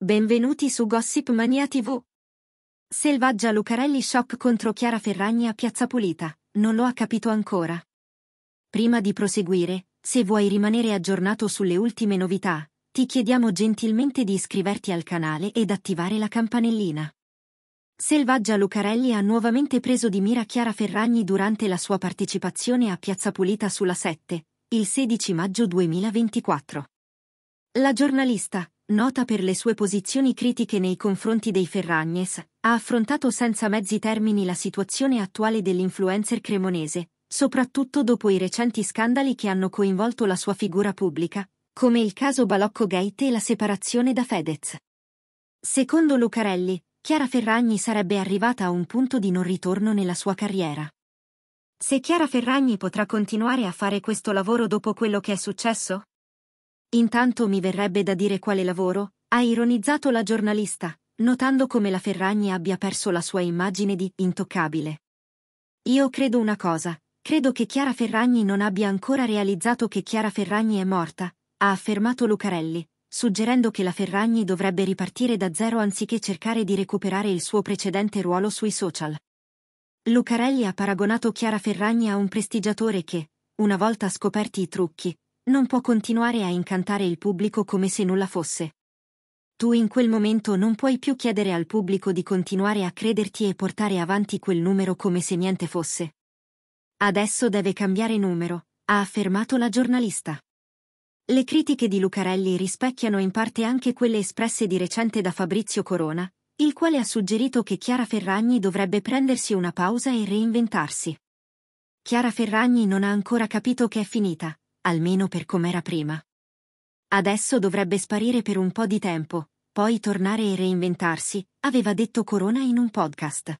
Benvenuti su Gossip Mania TV. Selvaggia Lucarelli shock contro Chiara Ferragni a Piazza Pulita, non lo ha capito ancora. Prima di proseguire, se vuoi rimanere aggiornato sulle ultime novità, ti chiediamo gentilmente di iscriverti al canale ed attivare la campanellina. Selvaggia Lucarelli ha nuovamente preso di mira Chiara Ferragni durante la sua partecipazione a Piazza Pulita sulla 7, il 16 maggio 2024. La giornalista, nota per le sue posizioni critiche nei confronti dei Ferragnes, ha affrontato senza mezzi termini la situazione attuale dell'influencer cremonese, soprattutto dopo i recenti scandali che hanno coinvolto la sua figura pubblica, come il caso Balocco Gate e la separazione da Fedez. Secondo Lucarelli, Chiara Ferragni sarebbe arrivata a un punto di non ritorno nella sua carriera. Se Chiara Ferragni potrà continuare a fare questo lavoro dopo quello che è successo? Intanto mi verrebbe da dire quale lavoro, ha ironizzato la giornalista, notando come la Ferragni abbia perso la sua immagine di intoccabile. Io credo una cosa, credo che Chiara Ferragni non abbia ancora realizzato che Chiara Ferragni è morta, ha affermato Lucarelli, suggerendo che la Ferragni dovrebbe ripartire da zero anziché cercare di recuperare il suo precedente ruolo sui social. Lucarelli ha paragonato Chiara Ferragni a un prestigiatore che, una volta scoperti i trucchi, non può continuare a incantare il pubblico come se nulla fosse. Tu in quel momento non puoi più chiedere al pubblico di continuare a crederti e portare avanti quel numero come se niente fosse. Adesso deve cambiare numero, ha affermato la giornalista. Le critiche di Lucarelli rispecchiano in parte anche quelle espresse di recente da Fabrizio Corona, il quale ha suggerito che Chiara Ferragni dovrebbe prendersi una pausa e reinventarsi. Chiara Ferragni non ha ancora capito che è finita, almeno per com'era prima. Adesso dovrebbe sparire per un po' di tempo, poi tornare e reinventarsi, aveva detto Corona in un podcast.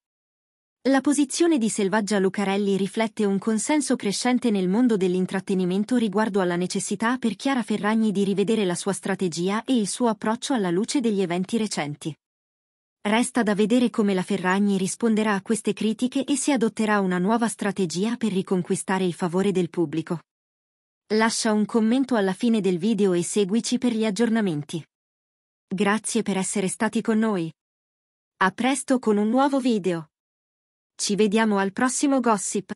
La posizione di Selvaggia Lucarelli riflette un consenso crescente nel mondo dell'intrattenimento riguardo alla necessità per Chiara Ferragni di rivedere la sua strategia e il suo approccio alla luce degli eventi recenti. Resta da vedere come la Ferragni risponderà a queste critiche e se adotterà una nuova strategia per riconquistare il favore del pubblico. Lascia un commento alla fine del video e seguici per gli aggiornamenti. Grazie per essere stati con noi. A presto con un nuovo video. Ci vediamo al prossimo gossip.